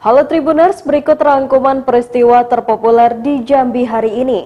Halo Tribuners, berikut rangkuman peristiwa terpopuler di Jambi hari ini.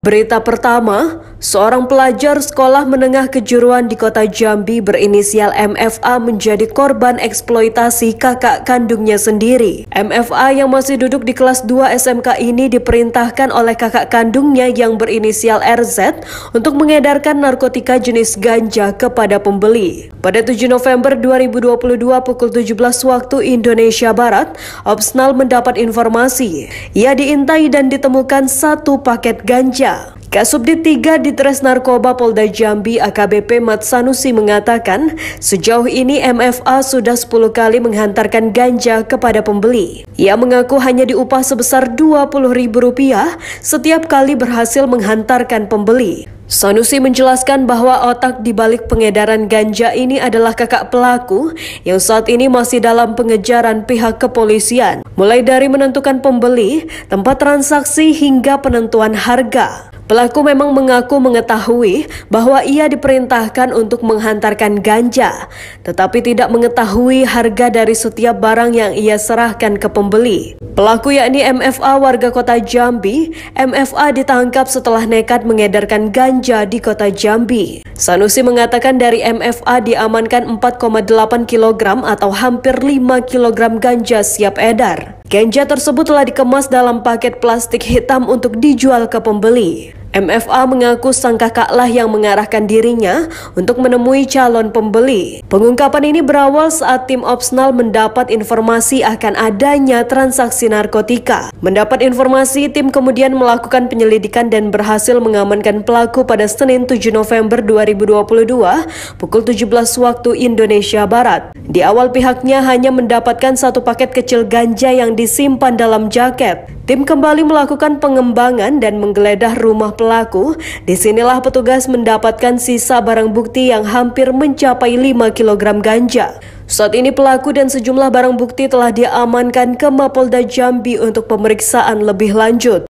Berita pertama, seorang pelajar sekolah menengah kejuruan di kota Jambi berinisial MFA menjadi korban eksploitasi kakak kandungnya sendiri. MFA yang masih duduk di kelas 2 SMK ini diperintahkan oleh kakak kandungnya yang berinisial RZ untuk mengedarkan narkotika jenis ganja kepada pembeli. Pada 7 November 2022 pukul 17 waktu Indonesia Barat, Opsnal mendapat informasi. Ia diintai dan ditemukan satu paket ganja. Kasubdit 3 Ditres Narkoba Polda Jambi AKBP Mat Sanusi mengatakan, sejauh ini MFA sudah 10 kali menghantarkan ganja kepada pembeli. Ia mengaku hanya diupah sebesar Rp20.000 setiap kali berhasil menghantarkan pembeli. Sanusi menjelaskan bahwa otak di balik pengedaran ganja ini adalah kakak pelaku yang saat ini masih dalam pengejaran pihak kepolisian, mulai dari menentukan pembeli, tempat transaksi hingga penentuan harga. Pelaku memang mengaku mengetahui bahwa ia diperintahkan untuk menghantarkan ganja, tetapi tidak mengetahui harga dari setiap barang yang ia serahkan ke pembeli. Pelaku yakni MFA warga kota Jambi, MFA ditangkap setelah nekat mengedarkan ganja di kota Jambi. Sanusi mengatakan dari MFA diamankan 4,8 kg atau hampir 5 kg ganja siap edar. Ganja tersebut telah dikemas dalam paket plastik hitam untuk dijual ke pembeli. MFA mengaku sang kakaklah yang mengarahkan dirinya untuk menemui calon pembeli. Pengungkapan ini berawal saat tim Opsnal mendapat informasi akan adanya transaksi narkotika. Mendapat informasi, tim kemudian melakukan penyelidikan dan berhasil mengamankan pelaku pada Senin 7 November 2022 pukul 17 waktu Indonesia Barat. Di awal pihaknya hanya mendapatkan satu paket kecil ganja yang disimpan dalam jaket. Tim kembali melakukan pengembangan dan menggeledah rumah pelaku, disinilah petugas mendapatkan sisa barang bukti yang hampir mencapai 5 kg ganja. Saat ini pelaku dan sejumlah barang bukti telah diamankan ke Mapolda Jambi untuk pemeriksaan lebih lanjut.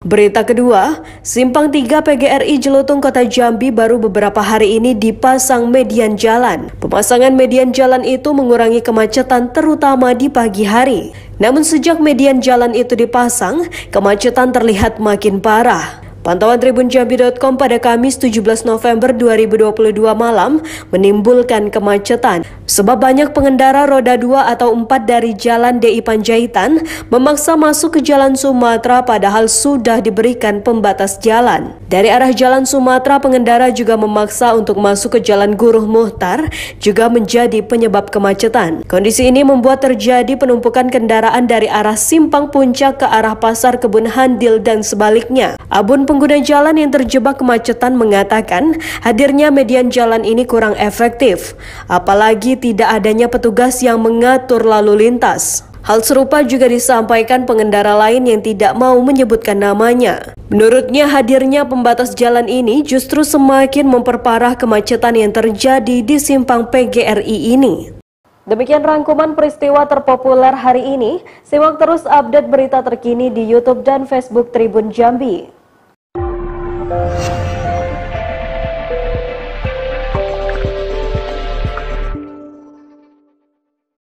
Berita kedua, Simpang 3 PGRI Jelutung Kota Jambi baru beberapa hari ini dipasang median jalan. Pemasangan median jalan itu mengurangi kemacetan terutama di pagi hari. Namun sejak median jalan itu dipasang, kemacetan terlihat makin parah. Pantauan TribunJambi.com pada Kamis 17 November 2022 malam menimbulkan kemacetan sebab banyak pengendara roda 2 atau 4 dari Jalan DI Panjaitan memaksa masuk ke Jalan Sumatera padahal sudah diberikan pembatas jalan. Dari arah Jalan Sumatera, pengendara juga memaksa untuk masuk ke Jalan Guruh Muhtar, juga menjadi penyebab kemacetan. Kondisi ini membuat terjadi penumpukan kendaraan dari arah Simpang Puncak ke arah Pasar Kebun Handil dan sebaliknya. Abun pengguna jalan yang terjebak kemacetan mengatakan hadirnya median jalan ini kurang efektif, apalagi tidak adanya petugas yang mengatur lalu lintas. Hal serupa juga disampaikan pengendara lain yang tidak mau menyebutkan namanya. Menurutnya hadirnya pembatas jalan ini justru semakin memperparah kemacetan yang terjadi di simpang PGRI ini. Demikian rangkuman peristiwa terpopuler hari ini. Simak terus update berita terkini di YouTube dan Facebook Tribun Jambi.